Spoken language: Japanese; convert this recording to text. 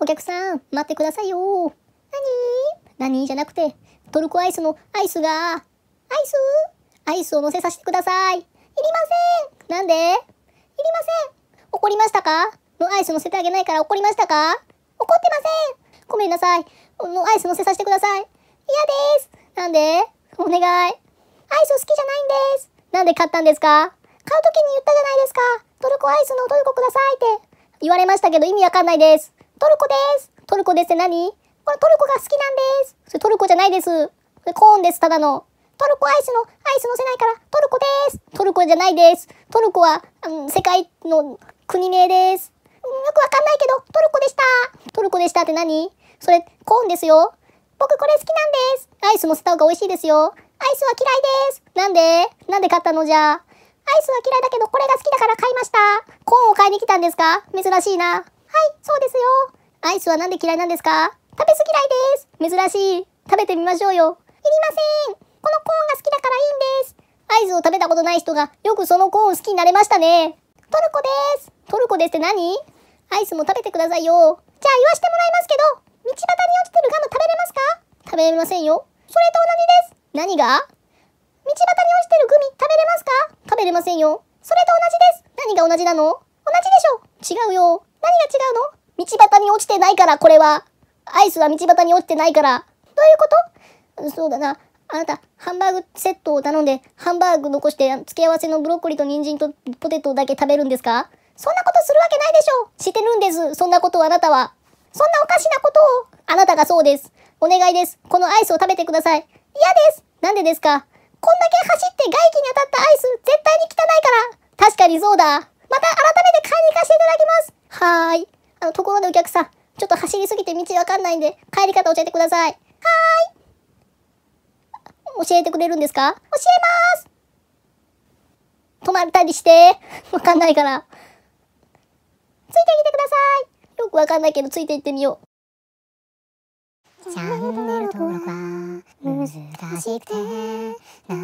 お客さん、待ってくださいよ。なにじゃなくて、トルコアイスのアイスが、アイスアイスを乗せさせてください。いりませんなんでいりません怒りましたかのアイス乗せてあげないから怒りましたか怒ってませんごめんなさい。のアイス乗せさせてください。嫌ですなんでお願い。アイス好きじゃないんですなんで買ったんですか買う時に言ったじゃないですかトルコアイスのトルコくださいって言われましたけど意味わかんないです。トルコですトルコですって何これトルコが好きなんですそれトルコじゃないです。コーンです、ただの。トルコアイスの、アイス乗せないからトルコですトルコじゃないです。トルコは、うん、世界の国名です。うん、よくわかんないけど、トルコでしたトルコでしたって何それ、コーンですよ。僕これ好きなんです。アイス乗せた方が美味しいですよ。アイスは嫌いです。なんでなんで買ったのじゃアイスは嫌いだけどこれが好きだから買いました。コーンを買いに来たんですか珍しいな。はい、そうですよ。アイスはなんで嫌いなんですか食べ過ぎ嫌いです。珍しい。食べてみましょうよ。いりません。このコーンが好きだからいいんです。アイスを食べたことない人がよくそのコーン好きになれましたね。トルコです。トルコですって何アイスも食べてくださいよ。じゃあ言わしてもらいますけど、道端に落ちてるガム食べれますか食べれませんよ。それと同じです。何が道端に落ちてるグミ食べれますか食べれませんよ。それと同じです。何が同じなの同じでしょ違うよ。何が違うの道端に落ちてないから、これは。アイスは道端に落ちてないから。どういうことそうだな。あなた、ハンバーグセットを頼んで、ハンバーグ残して、付け合わせのブロッコリーと人参とポテトだけ食べるんですかそんなことするわけないでしょし知ってるんです。そんなことをあなたは。そんなおかしなことを。あなたがそうです。お願いです。このアイスを食べてください。嫌です。なんでですかこんだけ走って外気に当たったアイス、絶対に汚いから。確かにそうだ。また改めて買いに行かせていただきます。はーい。あの、ところでお客さん、ちょっと走りすぎて道わかんないんで、帰り方教えてください。はーい。教えてくれるんですか教えます止まったりして。わかんないから。ついてきてください。よくわかんないけど、ついていってみよう。チャンネル登録は難しくて、